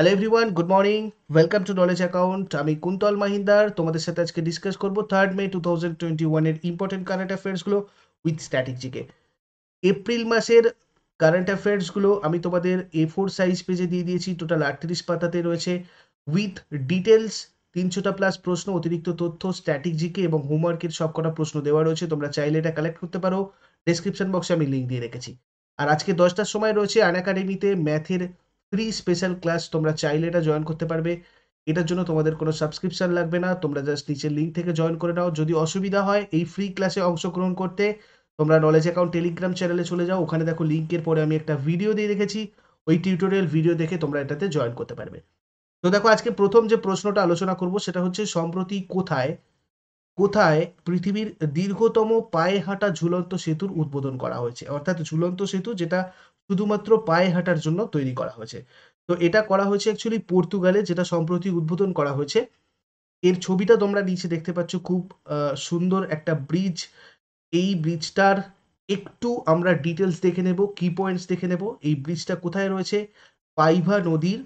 hello everyone good morning welcome to knowledge account আমি কুন্তল মাহিন্দার তোমাদের সাথে আজকে ডিসকাস করবো third May two thousand twenty ওয়ানের ইম্পর্টেন্ট কারেন্ট অ্যাফেয়ার্সগুলো উইথ স্ট্র্যাটেজিকে এপ্রিল মাসের কারেন্ট অ্যাফেয়ার্সগুলো আমি তোমাদের এ ফোর সাইজ পেজে দিয়ে দিয়েছি টোটাল আটত্রিশ পাতাতে রয়েছে উইথ ডিটেলস তিনশোটা প্লাস প্রশ্ন অতিরিক্ত তথ্য স্ট্র্যাটেজিকে এবং হোমওয়ার্কের সবকটা প্রশ্ন দেওয়া রয়েছে তোমরা চাইলে এটা কালেক্ট করতে পারো ডেসক্রিপশন বক্সে আমি লিঙ্ক দিয়ে রেখেছি আর আজকে দশটার সময় রয়েছে আন অ্যাকাডেমিতে ম্যাথের ফ্রি স্পেশাল ক্লাস তোমরা চাইলে এটা জয়েন করতে পারবে এটার জন্য তোমাদের কোনো সাবস্ক্রিপশন লাগবে না তোমরা জাস্ট নিচের লিঙ্ক থেকে জয়েন করে নাও যদি অসুবিধা হয় এই ফ্রি ক্লাসে অংশগ্রহণ করতে তোমরা নলেজ অ্যাকাউন্ট টেলিগ্রাম চ্যানেলে চলে যাও ওখানে দেখো লিঙ্কের পরে আমি একটা ভিডিও দিয়ে রেখেছি ওই টিউটোরিয়াল ভিডিও দেখে তোমরা এটাতে জয়েন করতে পারবে তো দেখো আজকে প্রথম যে প্রশ্নটা আলোচনা করব সেটা হচ্ছে সম্প্রতি কোথায় কোথায় পৃথিবীর দীর্ঘতম পায়ে হাঁটা ঝুলন্ত সেতুর উদ্বোধন করা হয়েছে অর্থাৎ ঝুলন্ত সেতু যেটা শুধুমাত্র পায়ে হাঁটার জন্য তৈরি করা হয়েছে তো এটা করা হয়েছে অ্যাকচুয়ালি পর্তুগালে যেটা সম্প্রতি উদ্বোধন করা হয়েছে এর ছবিটা তোমরা নিচে দেখতে পাচ্ছ খুব সুন্দর একটা ব্রিজ এই ব্রিজটার একটু আমরা ডিটেলস দেখে নেব কি পয়েন্টস দেখে নেব এই ব্রিজটা কোথায় রয়েছে পাইভা নদীর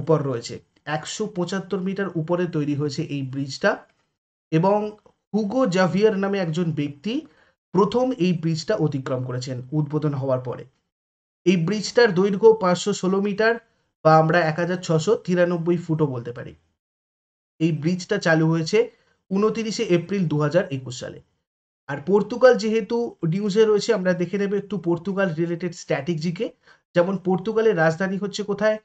উপর রয়েছে একশো পঁচাত্তর মিটার উপরে তৈরি হয়েছে এই ব্রিজটা এবং হুগো জাভিয়ার নামে একজন ব্যক্তি প্রথম এই ব্রিজটা অতিক্রম করেছেন উদ্বোধন হওয়ার পরে এই ব্রিজটার দৈর্ঘ্য পাঁচশো ষোলো মিটার বা আমরা এক হাজার ছশো তিরানব্বই ফুটও বলতে পারি এই ব্রিজটা চালু হয়েছে উনতিরিশে এপ্রিল দু হাজার একুশ সালে আর পর্তুগাল যেহেতু নিউজে রয়েছে আমরা দেখে নেব একটু পর্তুগাল রিলেটেড স্ট্র্যাটেজিকে যেমন পর্তুগালের রাজধানী হচ্ছে কোথায়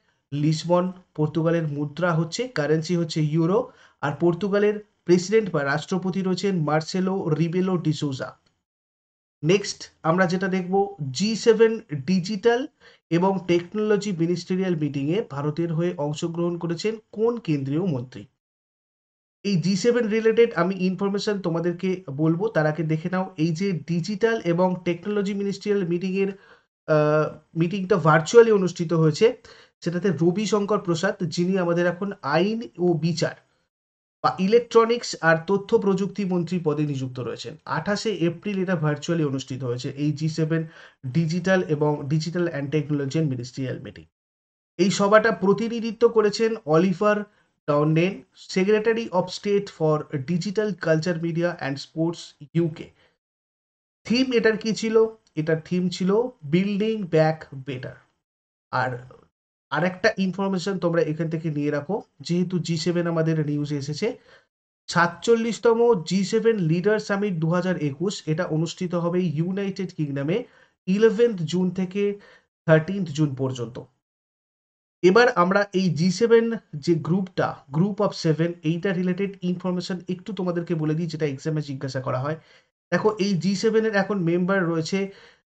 লিসবন পর্তুগালের মুদ্রা হচ্ছে কারেন্সি হচ্ছে ইউরো আর পর্তুগালের প্রেসিডেন্ট বা রাষ্ট্রপতি রয়েছেন মার্সেলো রিবেলো ডিসোজা নেক্সট আমরা যেটা দেখব জি সেভেন ডিজিটাল এবং টেকনোলজি মিনিস্টেরিয়াল মিটিংয়ে ভারতের হয়ে অংশগ্রহণ করেছেন কোন কেন্দ্রীয় মন্ত্রী এই জি সেভেন রিলেটেড আমি ইনফরমেশন তোমাদেরকে বলবো তার আগে দেখে নাও এই যে ডিজিটাল এবং টেকনোলজি মিনিস্ট্রিয়াল মিটিংয়ের মিটিংটা ভার্চুয়ালি অনুষ্ঠিত হয়েছে সেটাতে রবি শঙ্কর প্রসাদ যিনি আমাদের এখন আইন ও বিচার বা ইলেকট্রনিক্স আর তথ্য প্রযুক্তি মন্ত্রী পদে নিযুক্ত রয়েছেন আঠাশে এপ্রিল এটা ভার্চুয়ালি অনুষ্ঠিত হয়েছে এই জি সেভেন ডিজিটাল এবং digital and technology and ministerial meeting এই সভাটা প্রতিনিধিত্ব করেছেন Oliver Dowden secretary of state for digital culture media and sports UK theme এটার কি ছিল এটার থিম ছিল বিল্ডিং ব্যাক বেটার আর আরেকটা ইনফরমেশন তোমরা এখান থেকে নিয়ে রাখো যেহেতু জি সেভেন আমাদের নিউজে এসেছে সাতচল্লিশতম জি সেভেন লিডার সামিট দু হাজার একুশ এটা অনুষ্ঠিত হবে ইউনাইটেড কিংডমে ইলেভেন্থ জুন থেকে থার্টিন্থ জুন পর্যন্ত এবার আমরা এই জি সেভেন যে গ্রুপটা গ্রুপ অফ সেভেন এইটা রিলেটেড ইনফরমেশন একটু তোমাদেরকে বলে দিই যেটা এক্সামে জিজ্ঞাসা করা হয় দেখো এই জি সেভেনের এখন মেম্বার রয়েছে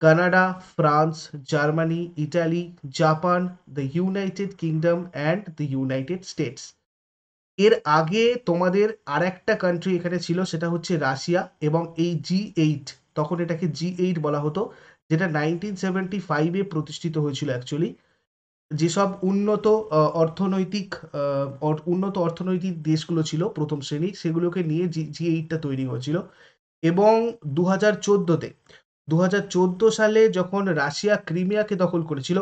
Canada France Germany Italy Japan the United Kingdom and the United States এর আগে তোমাদের আর একটা কান্ট্রি এখানে ছিল সেটা হচ্ছে রাশিয়া এবং এই জি এইট তখন এটাকে জি এইট বলা হতো যেটা নাইনটিন সেভেন্টি ফাইভে প্রতিষ্ঠিত হয়েছিল অ্যাকচুয়ালি যেসব উন্নত অর্থনৈতিক উন্নত অর্থনৈতিক দেশগুলো ছিল প্রথম শ্রেণী সেগুলোকে নিয়ে জি জি এইটটা তৈরি হয়েছিল এবং দু হাজার চোদ্দোতে দু সালে যখন রাশিয়া ক্রিমিয়াকে দখল করেছিল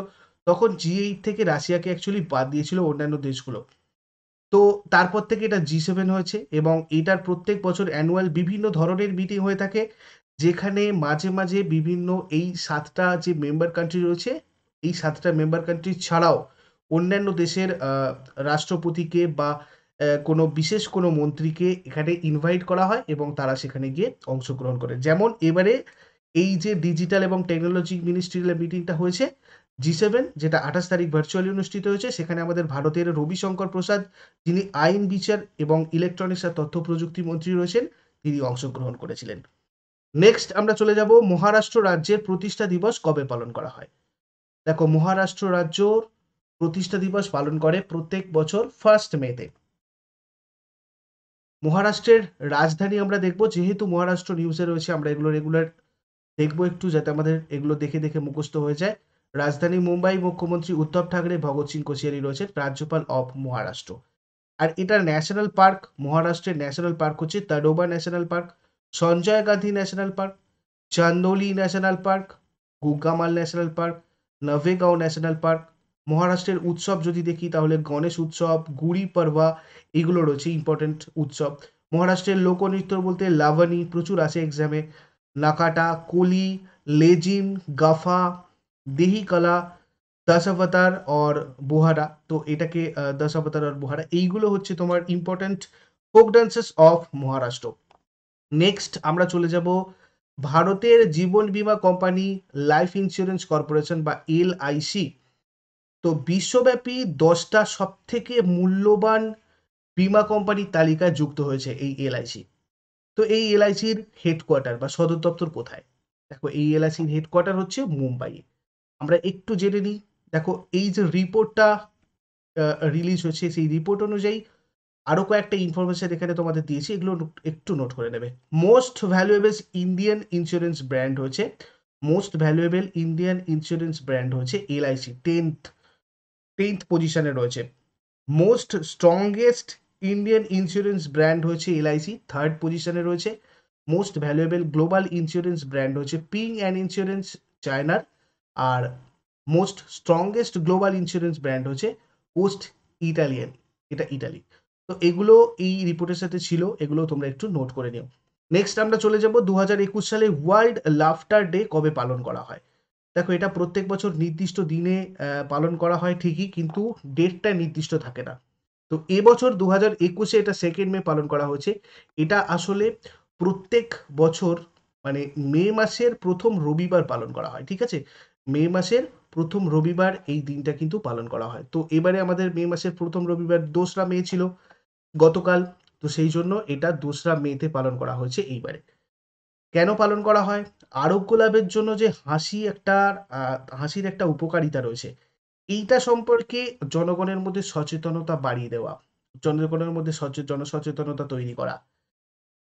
তখন জি এইট থেকে রাশিয়াকে অ্যাকচুয়ালি বাদ দিয়েছিল অন্যান্য দেশগুলো তো তারপর থেকে এটা জি সেভেন হয়েছে এবং এটার প্রত্যেক বছর অ্যানুয়াল বিভিন্ন ধরনের মিটিং হয়ে থাকে যেখানে মাঝে মাঝে বিভিন্ন এই সাতটা যে মেম্বার কান্ট্রি রয়েছে এই সাতটা মেম্বার কান্ট্রি ছাড়াও অন্যান্য দেশের রাষ্ট্রপতিকে বা কোনো বিশেষ কোনো মন্ত্রীকে এখানে ইনভাইট করা হয় এবং তারা সেখানে গিয়ে অংশগ্রহণ করে যেমন এবারে এই যে ডিজিটাল এবং টেকনোলজি মিনিস্ট্রিয়াল মিটিংটা হয়েছে জি সেভেন যেটা আঠাশ তারিখ ভার্চুয়ালি অনুষ্ঠিত হয়েছে সেখানে আমাদের ভারতের রবিশঙ্কর প্রসাদ যিনি আইন বিচার এবং ইলেকট্রনিক্স আর তথ্য প্রযুক্তি মন্ত্রী রয়েছেন তিনি অংশগ্রহণ করেছিলেন নেক্সট আমরা চলে যাব মহারাষ্ট্র রাজ্যের প্রতিষ্ঠা দিবস কবে পালন করা হয় দেখো মহারাষ্ট্র রাজ্য প্রতিষ্ঠা দিবস পালন করে প্রত্যেক বছর ফার্স্ট মেতে মহারাষ্ট্রের রাজধানী আমরা দেখব যেহেতু মহারাষ্ট্র নিউজে রয়েছে আমরা এগুলো রেগুলার দেখবো একটু যাতে আমাদের এগুলো দেখে দেখে মুখস্থ হয়ে যায় রাজধানী মুম্বাই মুখ্যমন্ত্রী উদ্ধব ঠাকরে ভগৎ সিং কোশিয়ারি রয়েছেন রাজ্যপাল অফ মহারাষ্ট্র আর এটার ন্যাশনাল পার্ক মহারাষ্ট্রের ন্যাশনাল পার্ক হচ্ছে Tadoba national park Sanjay Gandhi national park Chandoli national park Gugamal national park Navegaon national park মহারাষ্ট্রের উৎসব যদি দেখি তাহলে গণেশ উৎসব গুড়ি পর্বা এগুলো রয়েছে ইম্পর্টেন্ট উৎসব মহারাষ্ট্রের লোকনৃত্য বলতে লাভানি প্রচুর আছে এক্সামে লাকাটা কুলি লেজিম গাফা দেহিকালা দশ অবতার অর বোহারা তো এটাকে দশ অবতার আর বোহারা এইগুলো হচ্ছে তোমার important folk dances of Maharashtra next আমরা চলে যাব ভারতের জীবন বীমা কোম্পানি লাইফ ইন্স্যুরেন্স কর্পোরেশন বা এলআইসি তো বিশ্বব্যাপী দশটা সবথেকে মূল্যবান বীমা কোম্পানির তালিকায় যুক্ত হয়েছে এই এলআইসি তো এই এলআইসির হেডকোয়ার্টার বা সদর দপ্তর কোথায় দেখো এই এলআইসির হেডকোয়ার্টার হচ্ছে মুম্বাইয়ে আমরা একটু জেনে নিই দেখো এই যে রিপোর্টটা রিলিজ হচ্ছে সেই রিপোর্ট অনুযায়ী আরও কয়েকটা ইনফরমেশন এখানে তোমাদের দিয়েছি এগুলো একটু নোট করে নেবে most valuable Indian insurance brand হচ্ছে most valuable Indian insurance brand হচ্ছে এলআইসি টেন্থ টেন্থ পজিশনে রয়েছে most strongest Indian insurance brand হচ্ছে এলআইসি থার্ড পজিশনে রয়েছে most valuable global insurance brand হচ্ছে পিং অ্যান্ড ইন্স্যুরেন্স চায়নার আর most strongest global insurance brand হচ্ছে পোস্ট ইটালিয়ান এটা ইটালি তো এগুলো এই রিপোর্টের সাথে ছিল এগুলো তোমরা একটু নোট করে নিও নেক্সট আমরা চলে যাব দু একুশ সালে ওয়ার্ল্ড লাফটার ডে কবে পালন করা হয় দেখো এটা প্রত্যেক বছর নির্দিষ্ট দিনে পালন করা হয় ঠিকই কিন্তু ডেটটা নির্দিষ্ট থাকে না তো এবছর দু হাজার একুশে এটা সেকেন্ড মে পালন করা হয়েছে এটা আসলে প্রত্যেক বছর মানে মে মাসের প্রথম রবিবার পালন করা হয় ঠিক আছে মে মাসের প্রথম রবিবার এই দিনটা কিন্তু পালন করা হয় তো এবারে আমাদের মে মাসের প্রথম রবিবার দোসরা মে ছিল গতকাল তো সেই জন্য এটা দোসরা মেতে পালন করা হয়েছে এইবারে কেন পালন করা হয় আরোগ্য লাভের জন্য যে হাসি একটা হাসির একটা উপকারিতা রয়েছে এইটা সম্পর্কে জনগণের মধ্যে সচেতনতা বাড়িয়ে দেওয়া জনগণের মধ্যে জনসচেতনতা তৈরি করা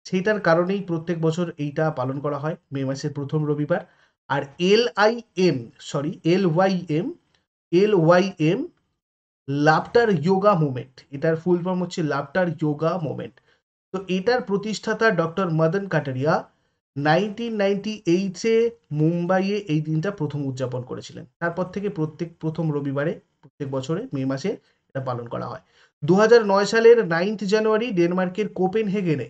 সেইটার কারণেই প্রত্যেক বছর এইটা পালন করা হয় মে মাসের প্রথম রবিবার আর L I M sorry L Y M L Y M laughter yoga movement এটার ফুল ফর্ম হচ্ছে লাভটার যোগা মুভমেন্ট তো এটার প্রতিষ্ঠাতা doctor Madan Kataria nineteen ninety এইটে মুম্বাইয়ে এই দিনটা প্রথম উদযাপন করেছিলেন তারপর থেকে প্রত্যেক প্রথম রবিবারে প্রত্যেক বছরে মে মাসে এটা পালন করা হয় দু নয় সালের নাইন্থ জানুয়ারি ডেনমার্কের কোপেন হেগেনে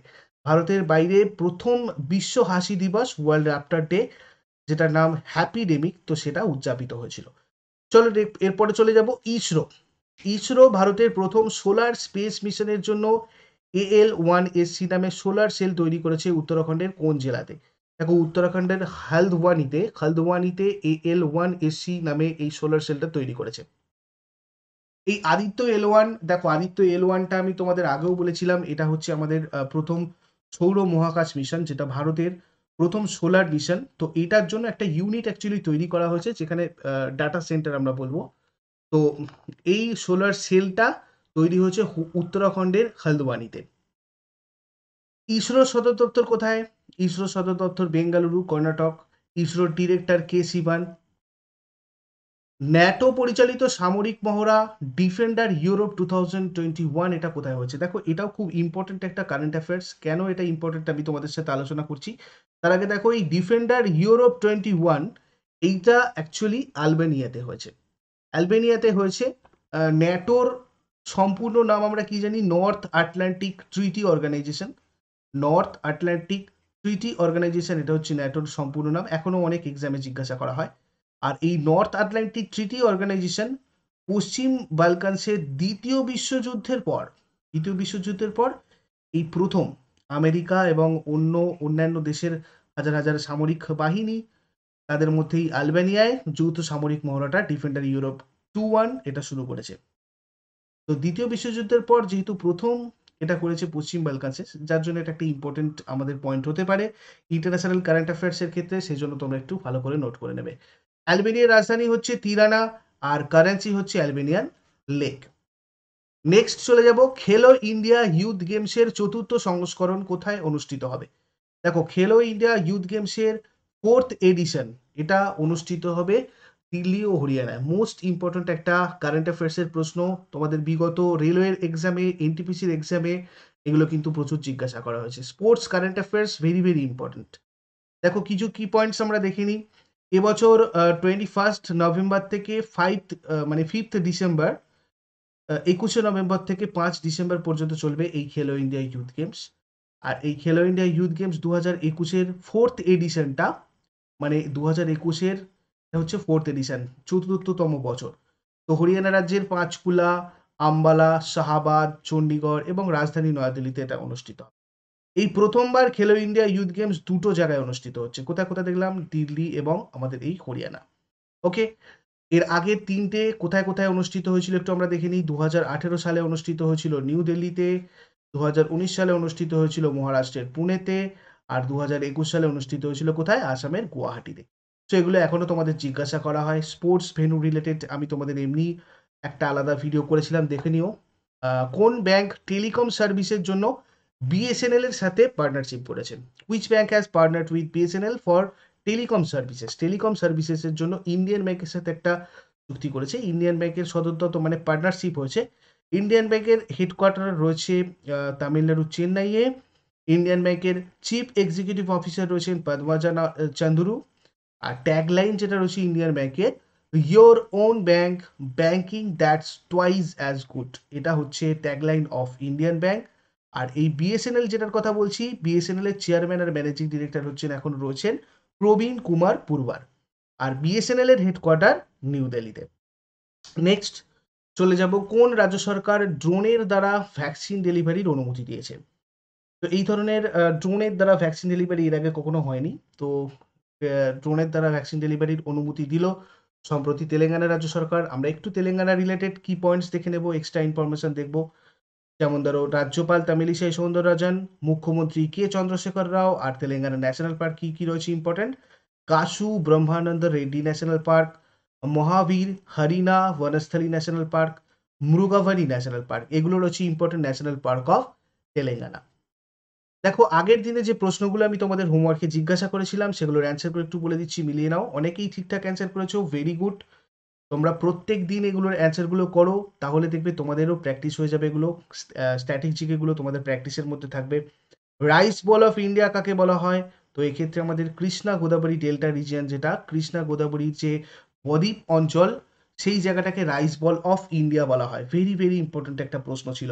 ভারতের বাইরে প্রথম বিশ্ব হাসি দিবস ওয়ার্ল্ড আফটার ডে যেটার নাম হ্যাপি ডেমিক তো সেটা উদযাপিত হয়েছিল চলো এরপরে চলে যাব ইসরো ইসরো ভারতের প্রথম সোলার স্পেস মিশনের জন্য এল ওয়ান এসসি নামে সোলার সেল তৈরি করেছে উত্তরাখণ্ডের কোন জেলাতে দেখো উত্তরাখণ্ডের হালদওয়ানিতে হালদওয়ানিতে এল ওয়ান এসসি নামে এই সোলার সেলটা তৈরি করেছে এই আদিত্য এল ওয়ান দেখো আদিত্য এল ওয়ানটা আমি তোমাদের আগেও বলেছিলাম এটা হচ্ছে আমাদের প্রথম সৌর মহাকাশ মিশন যেটা ভারতের প্রথম সোলার মিশন তো এটার জন্য একটা ইউনিট অ্যাকচুয়ালি তৈরি করা হয়েছে যেখানে ডাটা সেন্টার আমরা বলবো তো এই সোলার সেলটা তৈরি হয়েছে উত্তরাখণ্ডের হালদবানিতে ইসরোর সদর দপ্তর কোথায় ইসরোর সদর দপ্তর বেঙ্গালুরু কর্ণাটক ইসরোর ডিরেক্টর কে শিবান ন্যাটো পরিচালিত সামরিক মহড়া Defender Europe two thousand twenty one এটা কোথায় হয়েছে দেখো এটাও খুব ইম্পর্টেন্ট একটা কারেন্ট অ্যাফেয়ার্স কেন এটা ইম্পর্টেন্ট আমি তোমাদের সাথে আলোচনা করছি তার আগে দেখো এই ডিফেন্ডার ইউরোপ টোয়েন্টি ওয়ান এইটা অ্যাকচুয়ালি আলবেনিয়াতে হয়েছে আলবেনিয়াতে হয়েছে ন্যাটোর সম্পূর্ণ নাম আমরা কি জানি North Atlantic Treaty Organization North Atlantic Treaty Organization এটা হচ্ছে ন্যাটোর সম্পূর্ণ নাম এখনও অনেক এক্সামে জিজ্ঞাসা করা হয় আর এই নর্থ আটলান্টিক ট্রিটি অর্গানাইজেশন পশ্চিম বালকানসের দ্বিতীয় বিশ্বযুদ্ধের পর দ্বিতীয় বিশ্বযুদ্ধের পর এই প্রথম আমেরিকা এবং অন্য অন্যান্য দেশের হাজার হাজার সামরিক বাহিনী তাদের মধ্যেই আলবেনিয়ায় যৌথ সামরিক মহড়াটা ডিফেন্ডার ইউরোপ টু ওয়ান এটা শুরু করেছে তো দ্বিতীয় বিশ্বযুদ্ধের পর যেহেতু প্রথম এটা করেছে পশ্চিম বালকানসে যার জন্য এটা একটা ইম্পর্টেন্ট আমাদের পয়েন্ট হতে পারে ইন্টারন্যাশনাল কারেন্ট অ্যাফেয়ার্সের ক্ষেত্রে সেই জন্য তোমরা একটু ভালো করে নোট করে নেবে অ্যালবেনিয়ার রাজধানী হচ্ছে তিরানা আর কারেন্সি হচ্ছে অ্যালবেনিয়ান লেক নেক্সট চলে যাব খেলো ইন্ডিয়া ইউথ গেমসের চতুর্থ সংস্করণ কোথায় অনুষ্ঠিত হবে দেখো খেলো ইন্ডিয়া ইউথ গেমসের ফোর্থ এডিশন এটা অনুষ্ঠিত হবে দিল্লি ও হরিয়ানায় মোস্ট ইম্পর্ট্যান্ট একটা কারেন্ট অ্যাফেয়ার্সের প্রশ্ন তোমাদের বিগত রেলওয়ের এক্সামে এনটিপিসির এক্সামে এগুলো কিন্তু প্রচুর জিজ্ঞাসা করা হয়েছে sports current affairs very very important দেখো কিছু কি পয়েন্টস আমরা দেখে নিই এবছর টোয়েন্টি ফার্স্ট নভেম্বর থেকে ফাইভ মানে ফিফথ ডিসেম্বর একুশে নভেম্বর থেকে পাঁচ ডিসেম্বর পর্যন্ত চলবে এই খেলো ইন্ডিয়া ইউথ গেমস আর এই খেলো ইন্ডিয়া ইউথ গেমস দু হাজার একুশের ফোর্থ এডিশনটা মানে দু হাজার একুশের হচ্ছে ফোর্থ এডিশন চতুর্থতম বছর তো হরিয়ানা রাজ্যের পাঁচকুলা আম্বালা শাহাবাদ চণ্ডীগড় এবং রাজধানী নয়াদিল্লিতে এটা অনুষ্ঠিত এই প্রথমবার খেলো ইন্ডিয়া ইউথ গেমস দুটো জায়গায় অনুষ্ঠিত হচ্ছে কোথায় কোথায় দেখলাম দিল্লি এবং আমাদের এই হরিয়ানা ওকে এর আগে তিনটে কোথায় কোথায় অনুষ্ঠিত হয়েছিল একটু আমরা দেখে নিই দু সালে অনুষ্ঠিত হয়েছিল নিউ দিল্লিতে দু সালে অনুষ্ঠিত হয়েছিল মহারাষ্ট্রের পুনেতে আর দু সালে অনুষ্ঠিত হয়েছিল কোথায় আসামের গুয়াহাটিতে তো এগুলো এখনও তোমাদের জিজ্ঞাসা করা হয় স্পোর্টস ভেনু রিলেটেড আমি তোমাদের এমনি একটা আলাদা ভিডিও করেছিলাম দেখে নিও কোন ব্যাংক টেলিকম সার্ভিসের জন্য বিএসএনএল এর সাথে পার্টনারশিপ করেছেন which bank has partner with BSNL for telecom services telecom সার্ভিসেসের জন্য ইন্ডিয়ান ব্যাংকের সাথে একটা চুক্তি করেছে ইন্ডিয়ান ব্যাংকের সদরদপ্তর মানে পার্টনারশিপ হয়েছে ইন্ডিয়ান ব্যাংকের হেডকোয়ার্টার রয়েছে তামিলনাড়ু চেন্নাইয়ে ইন্ডিয়ান ব্যাংকের চিফ এক্সিকিউটিভ অফিসার রয়েছেন পদ্মাজা চান্দুরু আর ট্যাগলাইন যেটা রয়েছে ইন্ডিয়ান ব্যাংকের your own bank banking that's twice as good এটা হচ্ছে ট্যাগলাইন অফ ইন্ডিয়ান ব্যাংক আর এই বিএসএনএল যেটার কথা বলছি বিএসএনএল এর চেয়ারম্যান আর ম্যানেজিং ডিরেক্টর হচ্ছেন এখন রয়েছেন প্রবীণ কুমার পুরবার আর বিএসএনএল এর হেডকোয়ার্টার নিউ দিল্লিতে নেক্সট চলে যাব কোন রাজ্য সরকার ড্রোনের দ্বারা ভ্যাকসিন ডেলিভারির অনুমতি দিয়েছে তো এই ধরনের ড্রোনের দ্বারা ভ্যাকসিন ডেলিভারি এর আগে কখনো হয়নি তো ড্রোনের দ্বারা ভ্যাকসিন ডেলিভারির অনুমতি দিল সম্প্রতি তেলেঙ্গানা রাজ্য সরকার আমরা একটু তেলেঙ্গানা রিলেটেড কি পয়েন্টস দেখে নেব এক্সট্রা ইনফরমেশন দেখব যেমন ধরো রাজ্যপাল তামিলিসাই সৌন্দরাজন মুখ্যমন্ত্রী কে চন্দ্রশেখর রাও আর তেলেঙ্গানা ন্যাশনাল পার্ক কি কি রয়েছে important Kasu Brahmananda Reddy national park Mahavir Harina Vanasthali national park Mrugavani national park এগুলো রয়েছে important national park of Telangana দেখো আগের দিনে যে প্রশ্নগুলো আমি তোমাদের হোমওয়ার্কে জিজ্ঞাসা করেছিলাম সেগুলোর করে একটু বলে দিচ্ছি মিলিয়ে নাও অনেকেই ঠিকঠাক অ্যান্সার করেছো ভেরি গুড তোমরা প্রত্যেক দিন এগুলোর অ্যান্সারগুলো করো তাহলে দেখবে তোমাদেরও প্র্যাকটিস হয়ে যাবে এগুলো স্ট্যাটিক জিকেগুলো তোমাদের প্র্যাকটিসের মধ্যে থাকবে রাইস বল অফ ইন্ডিয়া কাকে বলা হয় তো এক্ষেত্রে আমাদের কৃষ্ণা গোদাবরী ডেল্টা রিজিয়ান যেটা কৃষ্ণা গোদাবরীর যে বদ্বীপ অঞ্চল সেই জায়গাটাকে রাইস বল অফ ইন্ডিয়া বলা হয় ভেরি ভেরি ইম্পর্ট্যান্ট একটা প্রশ্ন ছিল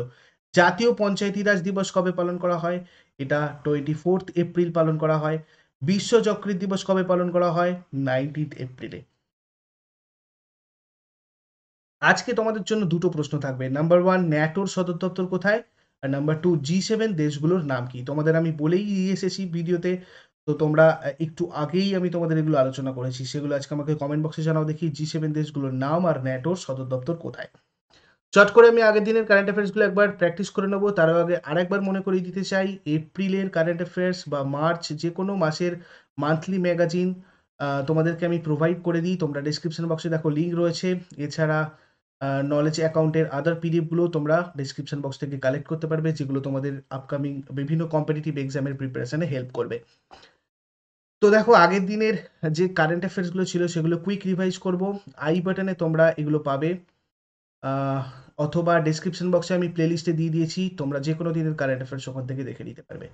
জাতীয় পঞ্চায়েতি রাজ দিবস কবে পালন করা হয় এটা টোয়েন্টি ফোর্থ এপ্রিল পালন করা হয় বিশ্ব যকৃত দিবস কবে পালন করা হয় নাইনটিন্থ এপ্রিলে আজকে তোমাদের জন্য দুটো প্রশ্ন থাকবে নাম্বার ওয়ান ন্যাটোর সদর দপ্তর কোথায় আর নাম্বার টু জি সেভেন দেশগুলোর নাম কি তোমাদের আমি বলেই দিয়ে এসেছি ভিডিওতে তো তোমরা একটু আগেই আমি তোমাদের এগুলো আলোচনা করেছি সেগুলো আজকে আমাকে কমেন্ট বক্সে জানাও দেখি জি সেভেন দেশগুলোর নাম আর ন্যাটোর সদর দপ্তর কোথায় চট করে আমি আগের দিনের কারেন্ট অ্যাফেয়ার্সগুলো একবার প্র্যাকটিস করে নেবো তার আগে আরেকবার মনে করিয়ে দিতে চাই এপ্রিলের কারেন্ট অ্যাফেয়ার্স বা মার্চ যে কোনো মাসের মান্থলি ম্যাগাজিন তোমাদেরকে আমি প্রোভাইড করে দিই তোমরা ডিসক্রিপশন বক্সে দেখো লিঙ্ক রয়েছে এছাড়া নলেজ অ্যাকাউন্টের আদার পিডিএফগুলো তোমরা ডিসক্রিপশন বক্স থেকে কালেক্ট করতে পারবে যেগুলো তোমাদের আপকামিং বিভিন্ন কম্পিটিটিভ এক্সামের প্রিপারেশানে হেল্প করবে তো দেখো আগের দিনের যে কারেন্ট অ্যাফেয়ার্সগুলো ছিল সেগুলো কুইক রিভাইজ করব আই বাটনে তোমরা এগুলো পাবে অথবা ডিসক্রিপশন বক্সে আমি প্লেলিস্টে দিয়ে দিয়েছি তোমরা যে কোনো দিনের কারেন্ট অ্যাফেয়ার্স ওখান থেকে দেখে নিতে পারবে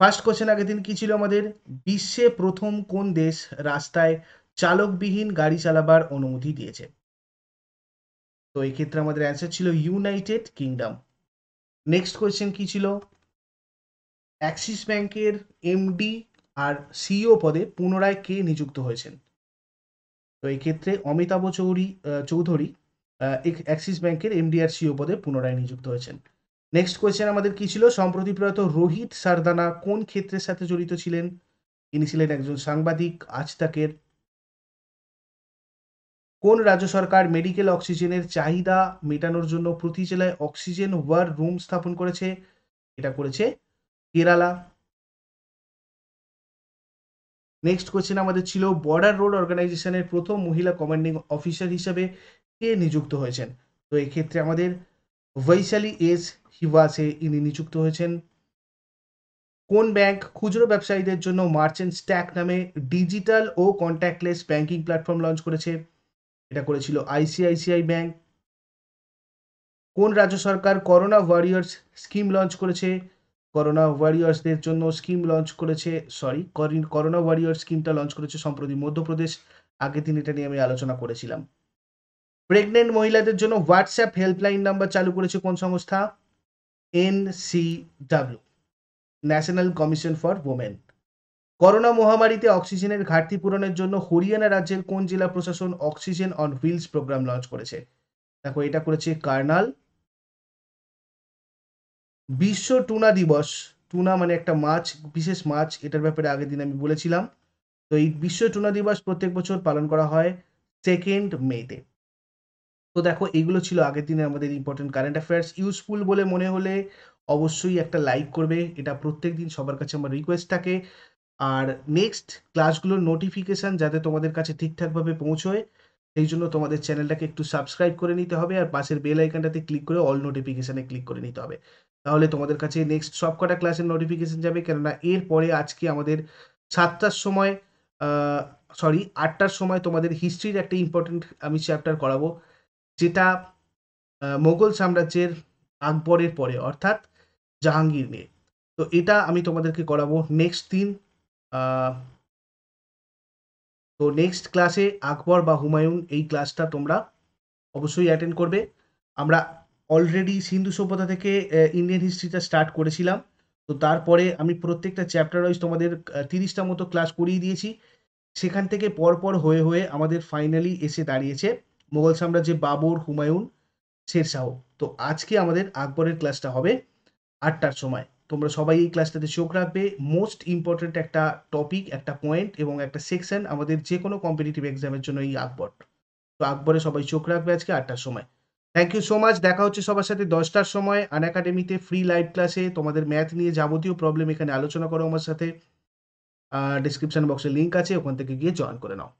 ফার্স্ট কোশ্চেন আগের দিন কী ছিল আমাদের বিশ্বে প্রথম কোন দেশ রাস্তায় চালকবিহীন গাড়ি চালাবার অনুমতি দিয়েছে তো এক্ষেত্রে আমাদের অ্যান্সার ছিল ইউনাইটেড কিংডম নেক্সট কোয়েশ্চেন কি ছিল অ্যাক্সিস ব্যাংকের এমডি আর সিইও e পদে পুনরায় কে নিযুক্ত হয়েছেন তো এক্ষেত্রে অমিতাভ চৌধুরী চৌধুরী অ্যাক্সিস ব্যাংকের এমডিআর সিও পদে পুনরায় নিযুক্ত হয়েছেন নেক্সট কোয়েশ্চেন আমাদের কি ছিল সম্প্রতি প্রয়াত রোহিত সারদানা কোন ক্ষেত্রের সাথে জড়িত ছিলেন তিনি ছিলেন একজন সাংবাদিক আজ তাকের কোন রাজ্য সরকার মেডিকেল অক্সিজেনের চাহিদা মেটানোর জন্য প্রতি জেলায় অক্সিজেন ওয়ার রুম স্থাপন করেছে এটা করেছে কেরালা নেক্সট কোয়েশ্চেন আমাদের ছিল বর্ডার রোড অর্গানাইজেশনের প্রথম মহিলা কমান্ডিং অফিসার হিসেবে কে নিযুক্ত হয়েছেন তো এক্ষেত্রে আমাদের বৈশালী এস হিওয়াসে ইনি নিযুক্ত হয়েছেন কোন ব্যাংক খুচরো ব্যবসায়ীদের জন্য মার্চেন্ট স্ট্যাক নামে ডিজিটাল ও কন্ট্যাক্টলেস ব্যাংকিং প্ল্যাটফর্ম লঞ্চ করেছে এটা করেছিল আইসিআইসিআই ব্যাংক কোন রাজ্য সরকার করোনা ওয়ারিয়ার্স স্কিম লঞ্চ করেছে করোনা ওয়ারিয়ার্সদের জন্য স্কিম লঞ্চ করেছে সরি করোনা ওয়ারিয়ার্স স্কিমটা লঞ্চ করেছে সম্প্রতি মধ্যপ্রদেশ আগের দিন এটা নিয়ে আমি আলোচনা করেছিলাম প্রেগনেন্ট মহিলাদের জন্য হোয়াটসঅ্যাপ হেল্পলাইন নাম্বার চালু করেছে কোন সংস্থা NCW national commission for women corona মহামারীতে অক্সিজেনের ঘাটতি পূরণের জন্য হরিয়ানা রাজ্যের কোন জেলা প্রশাসন oxygen on wheels program launch করেছে দেখো এটা করেছে কার্নাল বিশ্ব টুনা দিবস টুনা মানে একটা মাছ বিশেষ মাছ এটার ব্যাপারে আগের দিন আমি বলেছিলাম তো এই বিশ্ব টুনা দিবস প্রত্যেক বছর পালন করা হয় সেকেন্ড মেতে তো দেখো এগুলো ছিল আগের দিনে আমাদের ইম্পর্টেন্ট কারেন্ট অ্যাফেয়ার্স ইউজফুল বলে মনে হলে অবশ্যই একটা লাইক করবে এটা প্রত্যেক দিন সবার কাছে আমার রিকোয়েস্ট থাকে আর নেক্সট ক্লাসগুলোর নোটিফিকেশান যাতে তোমাদের কাছে ঠিকঠাকভাবে পৌঁছয় সেই জন্য তোমাদের চ্যানেলটাকে একটু সাবস্ক্রাইব করে নিতে হবে আর পাশের বেল আইকনটাতে ক্লিক করে অল নোটিফিকেশানে ক্লিক করে নিতে হবে তাহলে তোমাদের কাছে নেক্সট সব কটা ক্লাসের নোটিফিকেশান যাবে কেননা এরপরে আজকে আমাদের সাতটার সময় সরি আটটার সময় তোমাদের হিস্ট্রির একটা ইম্পর্টেন্ট আমি চ্যাপ্টার করাবো যেটা মোগল সাম্রাজ্যের আকবরের পরে অর্থাৎ জাহাঙ্গীর নিয়ে তো এটা আমি তোমাদেরকে করাবো নেক্সট দিন তো নেক্সট ক্লাসে আকবর বা হুমায়ুন এই ক্লাসটা তোমরা অবশ্যই অ্যাটেন্ড করবে আমরা অলরেডি সিন্ধু সভ্যতা থেকে ইন্ডিয়ান হিস্ট্রিটা স্টার্ট করেছিলাম তো তারপরে আমি প্রত্যেকটা চ্যাপ্টার ওয়াইজ তোমাদের তিরিশটা মতো ক্লাস করিয়ে দিয়েছি সেখান থেকে পরপর হয়ে হয়ে আমাদের ফাইনালি এসে দাঁড়িয়েছে মোগল সাম্রাজ্যে বাবর হুমায়ুন শেরশাহ তো আজকে আমাদের আকবরের ক্লাসটা হবে আটটার সময় তোমরা সবাই এই ক্লাসটাতে চোখ রাখবে মোস্ট ইম্পর্টেন্ট একটা টপিক একটা পয়েন্ট এবং একটা সেকশন আমাদের যে কোনো কম্পিটিটিভ এক্সামের জন্য এই আকবর তো আকবরে সবাই চোখ রাখবে আজকে আটটার সময় থ্যাংক ইউ সো মাচ দেখা হচ্ছে সবার সাথে দশটার সময় আন একাডেমিতে ফ্রি লাইভ ক্লাসে তোমাদের ম্যাথ নিয়ে যাবতীয় প্রবলেম এখানে আলোচনা করো আমার সাথে ডিসক্রিপশন বক্সে লিঙ্ক আছে ওখান থেকে গিয়ে জয়েন করে নাও